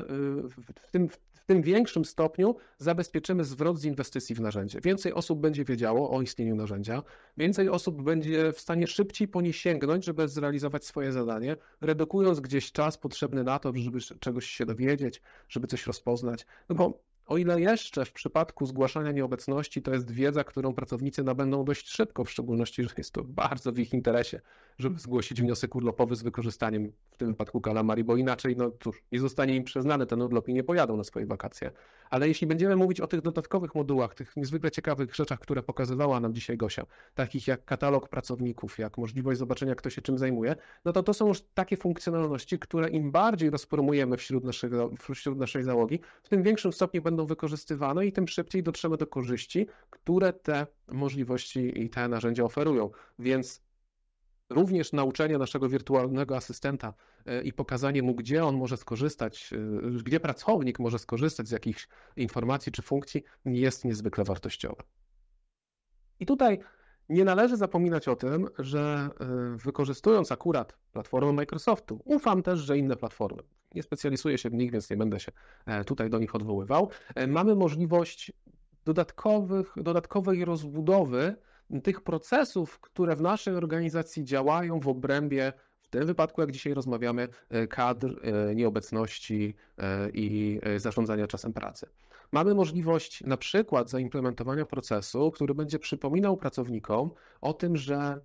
Speaker 1: w tym, w tym większym stopniu zabezpieczymy zwrot z inwestycji w narzędzie. Więcej osób będzie wiedziało o istnieniu narzędzia, więcej osób będzie w stanie szybciej po nie sięgnąć, żeby zrealizować swoje zadanie, redukując gdzieś czas potrzebny na to, żeby czegoś się dowiedzieć, żeby coś rozpoznać. No bo o ile jeszcze w przypadku zgłaszania nieobecności to jest wiedza, którą pracownicy nabędą dość szybko, w szczególności, że jest to bardzo w ich interesie, żeby zgłosić wniosek urlopowy z wykorzystaniem w tym wypadku kalamari, bo inaczej, no cóż, nie zostanie im przyznany ten urlop i nie pojadą na swoje wakacje. Ale jeśli będziemy mówić o tych dodatkowych modułach, tych niezwykle ciekawych rzeczach, które pokazywała nam dzisiaj Gosia, takich jak katalog pracowników, jak możliwość zobaczenia, kto się czym zajmuje, no to to są już takie funkcjonalności, które im bardziej rozpromujemy wśród, naszego, wśród naszej załogi, w tym większym stopniu będą będą wykorzystywane i tym szybciej dotrzemy do korzyści, które te możliwości i te narzędzia oferują. Więc również nauczenie naszego wirtualnego asystenta e, i pokazanie mu, gdzie on może skorzystać, e, gdzie pracownik może skorzystać z jakichś informacji czy funkcji, jest niezwykle wartościowe. I tutaj nie należy zapominać o tym, że e, wykorzystując akurat platformę Microsoftu, ufam też, że inne platformy, nie specjalizuję się w nich, więc nie będę się e, tutaj do nich odwoływał. E, mamy możliwość dodatkowych, dodatkowej rozbudowy tych procesów, które w naszej organizacji działają w obrębie, w tym wypadku, jak dzisiaj rozmawiamy, e, kadr, nieobecności i zarządzania czasem pracy. Mamy możliwość na przykład zaimplementowania procesu, który będzie przypominał pracownikom o tym, że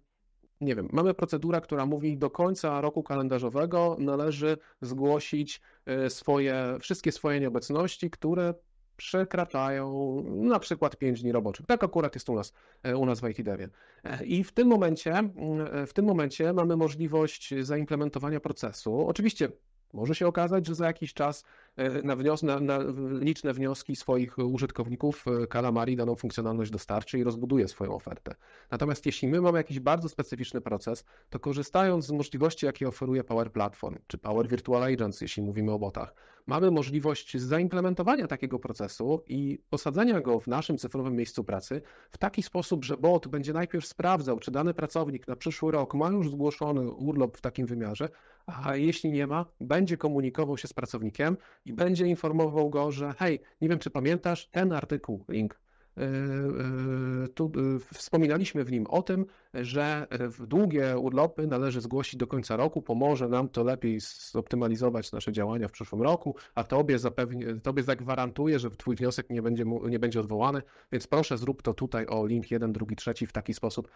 Speaker 1: nie wiem, mamy procedurę, która mówi do końca roku kalendarzowego należy zgłosić e, swoje, wszystkie swoje nieobecności, które przekraczają na przykład 5 dni roboczych. Tak akurat jest u nas, e, u nas w ITDewie. E, I w tym momencie, w tym momencie mamy możliwość zaimplementowania procesu. Oczywiście może się okazać, że za jakiś czas E, na, wnios na, na liczne wnioski swoich użytkowników e, Kalamari daną funkcjonalność dostarczy i rozbuduje swoją ofertę. Natomiast jeśli my mamy jakiś bardzo specyficzny proces, to korzystając z możliwości, jakie oferuje Power Platform czy Power Virtual Agents, jeśli mówimy o botach, mamy możliwość zaimplementowania takiego procesu i posadzenia go w naszym cyfrowym miejscu pracy w taki sposób, że bot będzie najpierw sprawdzał, czy dany pracownik na przyszły rok ma już zgłoszony urlop w takim wymiarze, a jeśli nie ma, będzie komunikował się z pracownikiem i będzie informował go, że hej, nie wiem czy pamiętasz, ten artykuł, link, e, e, tu e, wspominaliśmy w nim o tym, że długie urlopy należy zgłosić do końca roku, pomoże nam to lepiej zoptymalizować nasze działania w przyszłym roku, a tobie, zagwarantuje, tobie zagwarantuję, że twój wniosek nie będzie, nie będzie odwołany, więc proszę zrób to tutaj o link 1, 2, 3 w taki sposób,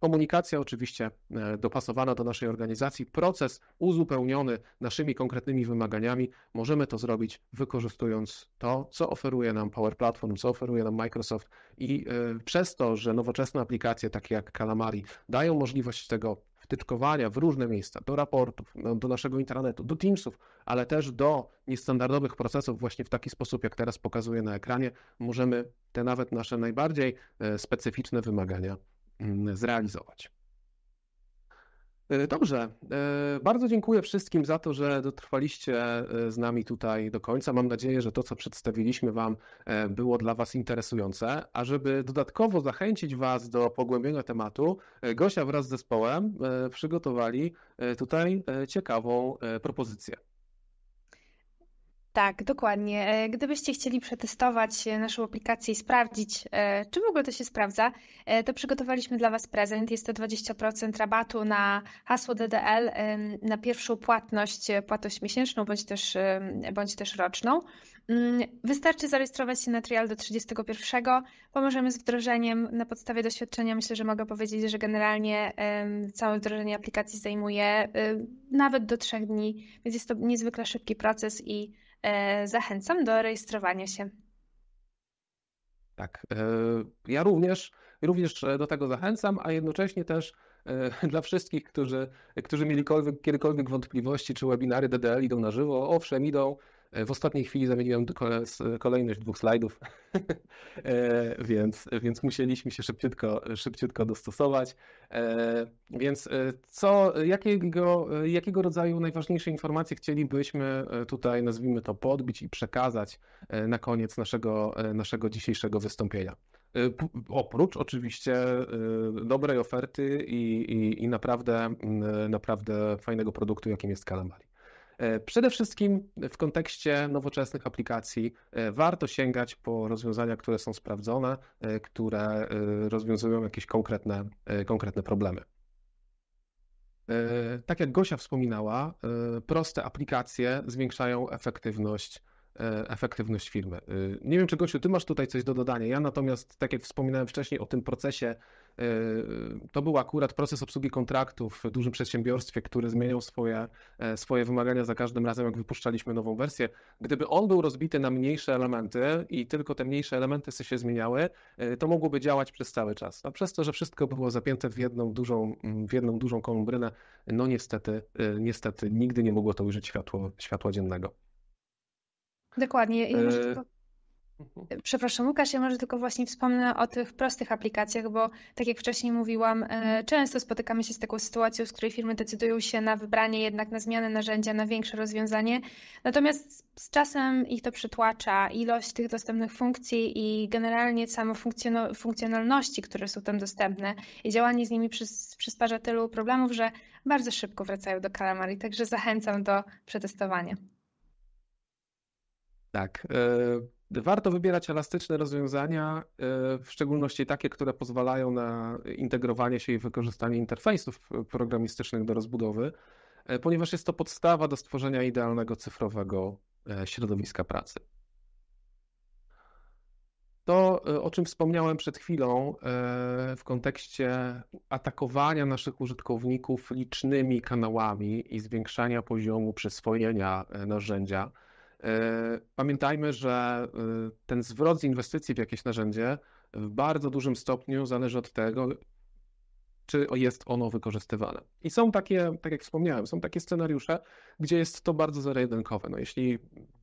Speaker 1: Komunikacja oczywiście e, dopasowana do naszej organizacji, proces uzupełniony naszymi konkretnymi wymaganiami. Możemy to zrobić wykorzystując to, co oferuje nam Power Platform, co oferuje nam Microsoft i e, przez to, że nowoczesne aplikacje takie jak Calamari dają możliwość tego wtyczkowania w różne miejsca, do raportów, no, do naszego internetu, do Teamsów, ale też do niestandardowych procesów, właśnie w taki sposób, jak teraz pokazuję na ekranie, możemy te nawet nasze najbardziej e, specyficzne wymagania Mm, zrealizować. E, dobrze. E, bardzo dziękuję wszystkim za to, że dotrwaliście e, z nami tutaj do końca. Mam nadzieję, że to, co przedstawiliśmy Wam, było dla Was interesujące. A żeby dodatkowo zachęcić Was do pogłębienia tematu, Gosia wraz z zespołem przygotowali tutaj ciekawą propozycję.
Speaker 2: Tak, dokładnie. E, gdybyście chcieli przetestować e, naszą aplikację i sprawdzić, e, czy w ogóle to się sprawdza, to przygotowaliśmy dla Was prezent. Jest to 20% rabatu na hasło DDL na pierwszą płatność, płatność miesięczną bądź też, bądź też roczną. Mm, wystarczy zarejestrować się na trial do 31. Pomożemy z wdrożeniem na podstawie doświadczenia. Myślę, że mogę powiedzieć, że generalnie całe wdrożenie aplikacji zajmuje nawet do trzech dni, więc jest to niezwykle szybki proces i E, zachęcam do rejestrowania się.
Speaker 1: Tak, e, ja również, również e, do tego zachęcam, a jednocześnie też dla wszystkich, którzy, którzy mieli kiedykolwiek wątpliwości, czy webinary DDL idą na żywo, owszem, idą, E, w ostatniej chwili zamieniłem kolejność dwóch slajdów, e, więc, więc musieliśmy się szybciutko, szybciutko dostosować. E, więc co, jakiego, jakiego rodzaju najważniejsze informacje chcielibyśmy tutaj, nazwijmy to, podbić i przekazać na koniec naszego, naszego dzisiejszego wystąpienia? Oprócz oczywiście dobrej oferty i, i, i naprawdę, naprawdę fajnego produktu, jakim jest Kalamari. E, przede wszystkim w kontekście nowoczesnych aplikacji e, warto sięgać po rozwiązania, które są sprawdzone, e, które rozwiązują jakieś konkretne, konkretne problemy. Tak jak Gosia wspominała, proste aplikacje zwiększają efektywność efektywność firmy. Nie wiem, czy Gosiu, ty masz tutaj coś do dodania. Ja natomiast, tak jak wspominałem wcześniej o tym procesie E, to był akurat proces obsługi kontraktów w dużym przedsiębiorstwie, który zmieniał swoje, e, swoje wymagania za każdym razem, jak wypuszczaliśmy nową wersję. Gdyby on był rozbity na mniejsze elementy i tylko te mniejsze elementy się zmieniały, e, to mogłoby działać przez cały czas. A przez to, że wszystko było zapięte w jedną dużą, w jedną dużą kolumbrynę, no niestety, niestety nigdy nie mogło to ujrzeć światło, światła dziennego.
Speaker 2: Dokładnie. I e... Mhm. Przepraszam, Łukasz, ja może tylko właśnie wspomnę o tych prostych aplikacjach, bo tak jak wcześniej mówiłam, e, mhm. często spotykamy się z taką sytuacją, z której firmy decydują się na wybranie jednak na zmianę narzędzia, na większe rozwiązanie. Natomiast z czasem ich to przytłacza, ilość tych dostępnych funkcji i generalnie samo funkcjonalności, które są tam dostępne i działanie z nimi przysparza tylu problemów, że bardzo szybko wracają do Calamari, także zachęcam do przetestowania.
Speaker 1: Tak. Y Warto wybierać elastyczne rozwiązania, e, w szczególności takie, które pozwalają na integrowanie się i wykorzystanie interfejsów programistycznych do rozbudowy, e, ponieważ jest to podstawa do stworzenia idealnego cyfrowego e, środowiska pracy. To, o czym wspomniałem przed chwilą w kontekście atakowania naszych użytkowników licznymi kanałami i zwiększania poziomu przyswojenia narzędzia, E, pamiętajmy, że e, ten zwrot z inwestycji w jakieś narzędzie w bardzo dużym stopniu zależy od tego, czy jest ono wykorzystywane. I są takie, tak jak wspomniałem, są takie scenariusze, gdzie jest to bardzo zero-jedynkowe. No, jeśli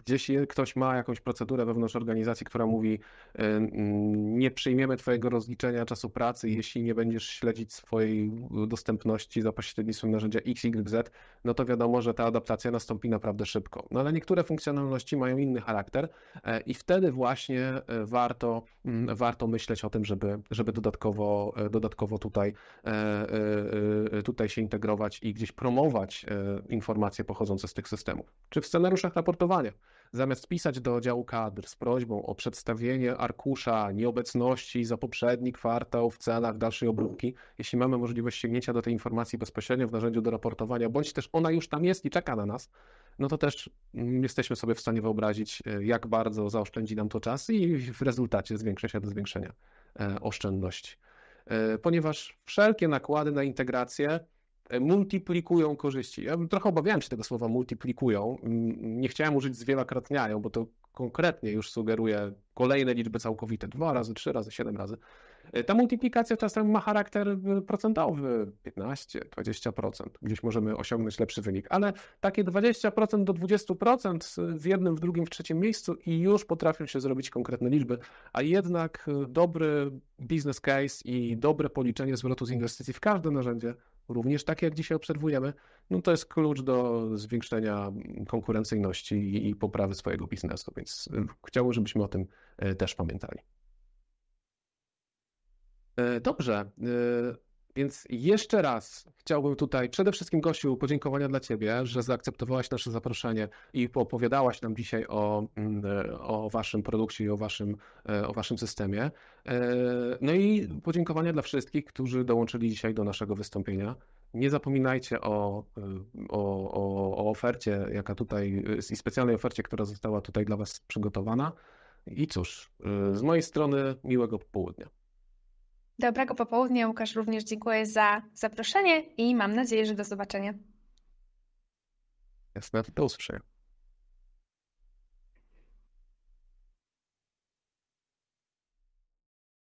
Speaker 1: gdzieś ktoś ma jakąś procedurę wewnątrz organizacji, która mówi y, mm, nie przyjmiemy twojego rozliczenia czasu pracy, jeśli nie będziesz śledzić swojej dostępności za pośrednictwem narzędzia XYZ, no to wiadomo, że ta adaptacja nastąpi naprawdę szybko. No ale niektóre funkcjonalności mają inny charakter e, i wtedy właśnie e, warto, mm, warto myśleć o tym, żeby, żeby dodatkowo, e, dodatkowo tutaj, tutaj się integrować i gdzieś promować e, informacje pochodzące z tych systemów. Czy w scenariuszach raportowania? Zamiast pisać do działu kadr z prośbą o przedstawienie arkusza nieobecności za poprzedni kwartał w cenach dalszej obróbki, jeśli mamy możliwość sięgnięcia do tej informacji bezpośrednio w narzędziu do raportowania, bądź też ona już tam jest i czeka na nas, no to też jesteśmy sobie w stanie wyobrazić, e, jak bardzo zaoszczędzi nam to czas i w rezultacie zwiększa się do zwiększenia e, oszczędności. Ponieważ wszelkie nakłady na integrację E, multiplikują korzyści. Ja trochę obawiałem się tego słowa multiplikują. Nie chciałem użyć zwielokrotniają, bo to konkretnie już sugeruje kolejne liczby całkowite. Dwa razy, trzy razy, siedem razy. E, ta multiplikacja czasem ma charakter e, procentowy, 15-20%. Gdzieś możemy osiągnąć lepszy wynik, ale takie 20% do 20% w jednym, w drugim, w trzecim miejscu i już potrafią się zrobić konkretne liczby. A jednak dobry business case i dobre policzenie zwrotu z inwestycji w każde narzędzie również takie jak dzisiaj obserwujemy, no to jest klucz do zwiększenia konkurencyjności i, i poprawy swojego biznesu, więc y, chciałbym, żebyśmy o tym y, też pamiętali. Y, dobrze. Więc jeszcze raz chciałbym tutaj przede wszystkim, Gosiu, podziękowania dla Ciebie, że zaakceptowałaś nasze zaproszenie i opowiadałaś nam dzisiaj o, mm, o Waszym produkcie i o waszym, e, o waszym systemie. E, no i podziękowania dla wszystkich, którzy dołączyli dzisiaj do naszego wystąpienia. Nie zapominajcie o, e, o, o ofercie, jaka tutaj, i specjalnej ofercie, która została tutaj dla Was przygotowana. I cóż, z mojej strony miłego popołudnia.
Speaker 2: Dobrego popołudnia, Łukasz. Również dziękuję za zaproszenie i mam nadzieję, że do zobaczenia.
Speaker 1: Jasne, do usłyszenia.